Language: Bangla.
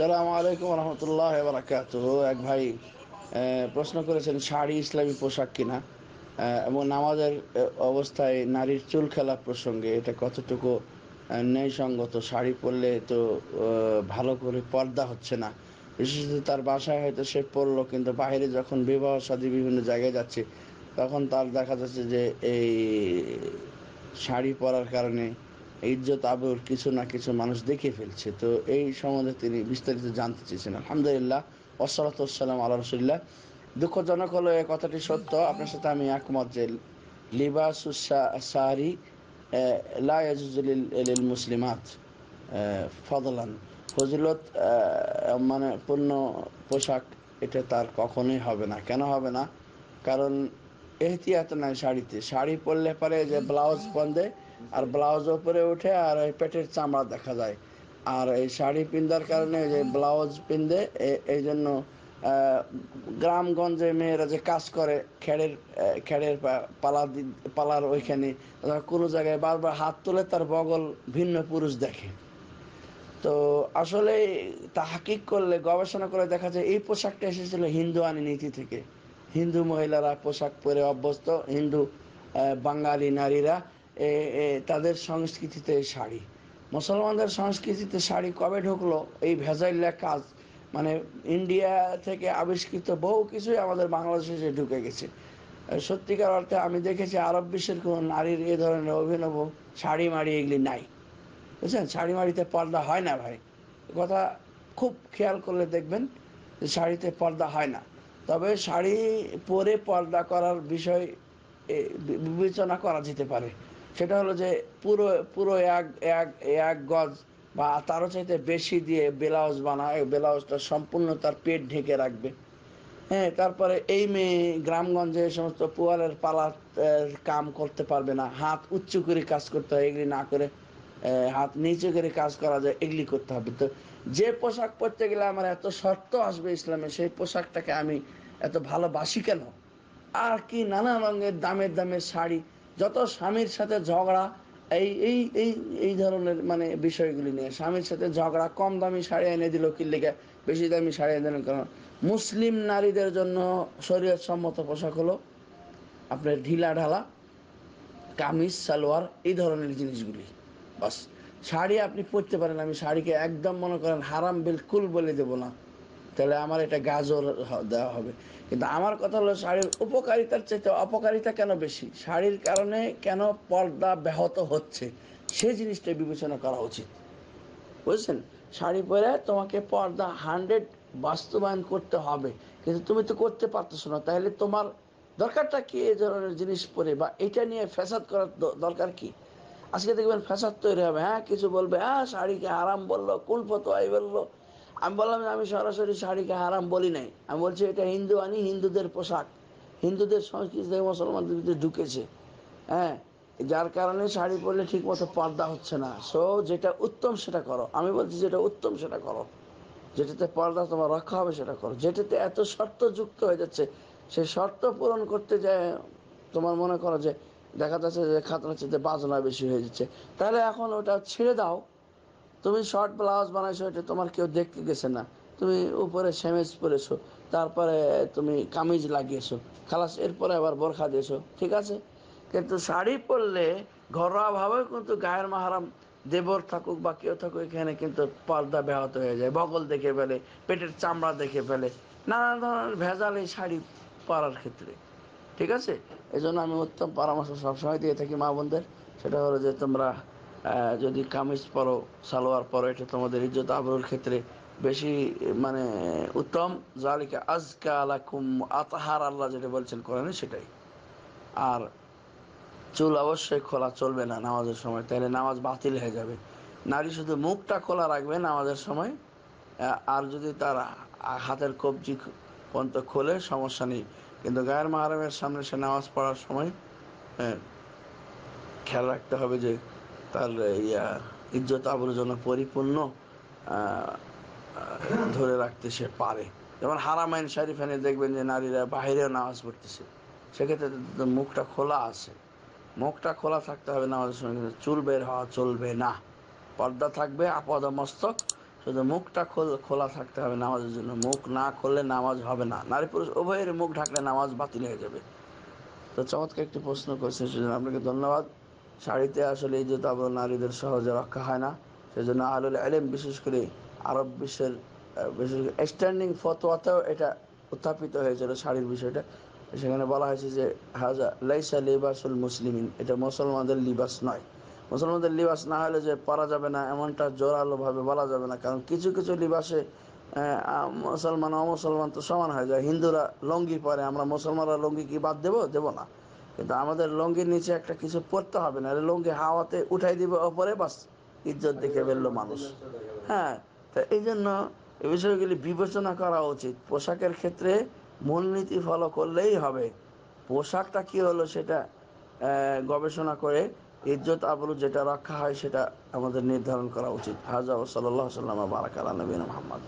সালাম আলাইকুম রহমতুল্লাহ বারাকাত এক ভাই প্রশ্ন করেছেন শাড়ি ইসলামী পোশাক কিনা এবং নামাজের অবস্থায় নারীর চুল খেলা প্রসঙ্গে এটা কতটুকু ন্যায়সঙ্গত শাড়ি পরলে তো ভালো করে পর্দা হচ্ছে না বিশেষত তার বাসায় হয়তো সে পরলো কিন্তু বাইরে যখন বিবাহ সাদী বিভিন্ন জায়গায় যাচ্ছে তখন তার দেখা যাচ্ছে যে এই শাড়ি পরার কারণে ইজ্জত আবর কিছু না কিছু মানুষ দেখে ফেলছে তো এই সম্বন্ধে তিনি বিস্তারিত জানতে চেয়েছেন আলহামদুলিল্লাহ ওসালাতাম আল্লাহ রসুল্লাহ দুঃখজনক হলো এই কথাটি সত্য আপনার সাথে আমি একমত যে লিবাসুসাহারি লাজুজুল মুসলিমাত ফদলান ফজিলত মানে পূর্ণ পোশাক এটা তার কখনোই হবে না কেন হবে না কারণ এহতিয়াত নাই শাড়িতে শাড়ি পরলে পারে যে ব্লাউজ বন্ধে আর ব্লাউজ ওপরে উঠে আর পেটের চামড়া দেখা যায় আর এই শাড়ি পিন্ধার কারণে যে ব্লাউজ পিন্ধে এই জন্য গ্রামগঞ্জে মেয়েরা যে কাজ করে খেড়ের খেড়ের পালা পালার ওইখানে কোনো জায়গায় বারবার হাত তুলে তার বগল ভিন্ন পুরুষ দেখে তো আসলে তা হাকিক করলে গবেষণা করে দেখা যায় এই পোশাকটা এসেছিল হিন্দু আনি নীতি থেকে হিন্দু মহিলারা পোশাক পরে অভ্যস্ত হিন্দু বাঙালি নারীরা তাদের সংস্কৃতিতে শাড়ি মুসলমানদের সংস্কৃতিতে শাড়ি কবে ঢুকলো এই ভেজাইল্লা কাজ মানে ইন্ডিয়া থেকে আবিষ্কৃত বহু কিছুই আমাদের বাংলাদেশে এসে ঢুকে গেছে সত্যিকার অর্থে আমি দেখেছি আরব বিশ্বের কোনো নারীর এ ধরনের অভিনব শাড়ি মাড়ি এগুলি নাই বুঝছেন শাড়ি মাড়িতে পর্দা হয় না ভাই কথা খুব খেয়াল করলে দেখবেন যে শাড়িতে পর্দা হয় না তবে শাড়ি পরে পর্দা করার বিষয় বিবেচনা করা যেতে পারে সেটা হলো যে পুরো পুরো এক এক এক গজ বা তারও চাইতে বেশি দিয়ে ব্লাউজ বানায় ব্লাউজটা সম্পূর্ণ তার পেট ঢেকে রাখবে হ্যাঁ তারপরে এই মেয়ে গ্রামগঞ্জে এই সমস্ত পুয়ালের পালা কাম করতে পারবে না হাত উচ্চ করে কাজ করতে হয় এগুলি না করে হাত নিচু করে কাজ করা যায় এগুলি করতে হবে তো যে পোশাক পরতে গেলে আমার এত শর্ত আসবে ইসলামে সেই পোশাকটাকে আমি এত ভালোবাসি কেন আর কি নানা রঙের দামের দামের শাড়ি যত স্বামীর সাথে ঝগড়া এই এই এই এই ধরনের মানে বিষয়গুলি নিয়ে স্বামীর সাথে ঝগড়া কম দামি শাড়ি এনে দিল কি কিল্লিকে বেশি দামি শাড়ি এনে দিল কারণ মুসলিম নারীদের জন্য শরীর সম্মত পোশাক হলো আপনার ঢিলা ঢালা কামিজ সালোয়ার এই ধরনের জিনিসগুলি বাস শাড়ি আপনি পরতে পারেন আমি শাড়িকে একদম মনে করেন হারাম বিলকুল বলে দেব না তাহলে আমার এটা গাজর দেওয়া হবে কিন্তু আমার কথা হলো শাড়ির উপকারিতার চাইতে অপকারিতা কেন বেশি শাড়ির কারণে কেন পর্দা ব্যাহত হচ্ছে সেই জিনিসটা বিবেচনা করা উচিত বুঝছেন শাড়ি পরে তোমাকে পর্দা হান্ড্রেড বাস্তবায়ন করতে হবে কিন্তু তুমি তো করতে পারতেছো না তাহলে তোমার দরকারটা কি এই ধরনের জিনিস পরে বা এটা নিয়ে ফ্যাসাদ করার দরকার কি আজকে দেখবেন ফ্যাসাদ তৈরি হবে হ্যাঁ কিছু বলবে হ্যাঁ শাড়িকে আরাম বললো কুল আই বললো আমি বললাম যে আমি সরাসরি শাড়িকে আরাম বলি নাই আমি বলছি এটা হিন্দু আনি হিন্দুদের পোশাক হিন্দুদের সংস্কৃতি থেকে মুসলমানদের ভিতরে ঢুকেছে হ্যাঁ যার কারণে শাড়ি পরলে ঠিক মতো পর্দা হচ্ছে না সো যেটা উত্তম সেটা করো আমি বলছি যেটা উত্তম সেটা করো যেটাতে পর্দা তোমার রক্ষা হবে সেটা করো যেটাতে এত শর্ত যুক্ত হয়ে যাচ্ছে সেই শর্ত পূরণ করতে যায় তোমার মনে করো যে দেখা যাচ্ছে যে খাতনা চাইতে বাজনা বেশি হয়ে যাচ্ছে তাহলে এখন ওটা ছেড়ে দাও তুমি শর্ট ব্লাউজ বানাইছো এটা তোমার কেউ দেখতে গেছে না তুমি উপরে সেমেজ পরেছো তারপরে তুমি কামিজ লাগিয়েছো খালাস এরপরে আবার বরখা দিয়েছো ঠিক আছে কিন্তু শাড়ি পরলে ঘরোয়াভাবে কিন্তু গায়ের মাহারাম দেবর থাকুক বা কেউ থাকুক এখানে কিন্তু পর্দা ব্যাহত হয়ে যায় বগল দেখে ফেলে পেটের চামড়া দেখে ফেলে নানা ধরনের ভেজাল এই শাড়ি পরার ক্ষেত্রে ঠিক আছে এই জন্য আমি উত্তম পরামর্শ সবসময় দিয়ে থাকি মা বোনদের সেটা হলো যে তোমরা যদি কামিজ পরো সালোয়ার পরো এটা তোমাদের ইজ্জত আবরুর ক্ষেত্রে বেশি মানে উত্তম জালিকা আজকা আলাকুম আতাহার আল্লাহ যেটা বলছেন করেন সেটাই আর চুল অবশ্যই খোলা চলবে না নামাজের সময় তাহলে নামাজ বাতিল হয়ে যাবে নারী শুধু মুখটা খোলা রাখবে নামাজের সময় আর যদি তার হাতের কবজি পর্যন্ত খোলে সমস্যা নেই কিন্তু গায়ের মাহারামের সামনে সে নামাজ পড়ার সময় হ্যাঁ, খেয়াল রাখতে হবে যে তার ইয়া ইজ্জত আবর্জনা পরিপূর্ণ ধরে রাখতে সে পারে যেমন হারামাইন শারিফানে দেখবেন যে নারীরা বাহিরেও নামাজ পড়তেছে সেক্ষেত্রে মুখটা খোলা আছে মুখটা খোলা থাকতে হবে নামাজের সময় চুল বের হওয়া চলবে না পর্দা থাকবে আপদ মস্তক শুধু মুখটা খোলা থাকতে হবে নামাজের জন্য মুখ না খুললে নামাজ হবে না নারী পুরুষ উভয়ের মুখ ঢাকলে নামাজ বাতিল হয়ে যাবে তো চমৎকার একটি প্রশ্ন করছেন সেজন্য আপনাকে ধন্যবাদ শাড়িতে আসলে এই জুতা আবার নারীদের সহজে রক্ষা হয় না সেজন্য আলুল আলেম বিশেষ করে আরব বিশ্বের বিশেষ করে স্ট্যান্ডিং ফতোয়াতেও এটা উত্থাপিত হয়েছিল শাড়ির বিষয়টা সেখানে বলা হয়েছে যে হাজা লাইসা লিবাসুল মুসলিমিন এটা মুসলমানদের লিবাস নয় মুসলমানদের লিবাস না হলে যে পারা যাবে না এমনটা জোরালোভাবে বলা যাবে না কারণ কিছু কিছু লিবাসে মুসলমান অমুসলমান তো সমান হয়ে যায় হিন্দুরা লঙ্গি পরে আমরা মুসলমানরা লঙ্গি কি বাদ দেবো দেবো না কিন্তু আমাদের লঙ্গির নিচে একটা কিছু পড়তে হবে না লঙ্গি হাওয়াতে উঠাই দিবে ওপরে বাস ইজ্জত দেখে বেরলো মানুষ হ্যাঁ তো এই জন্য এ বিষয়গুলি বিবেচনা করা উচিত পোশাকের ক্ষেত্রে মূলনীতি ফলো করলেই হবে পোশাকটা কি হলো সেটা গবেষণা করে ইজ্জত আবরু যেটা রক্ষা হয় সেটা আমাদের নির্ধারণ করা উচিত হাজা ও সাল্লাহ সাল্লাম বারাকালা নবীন মোহাম্মদ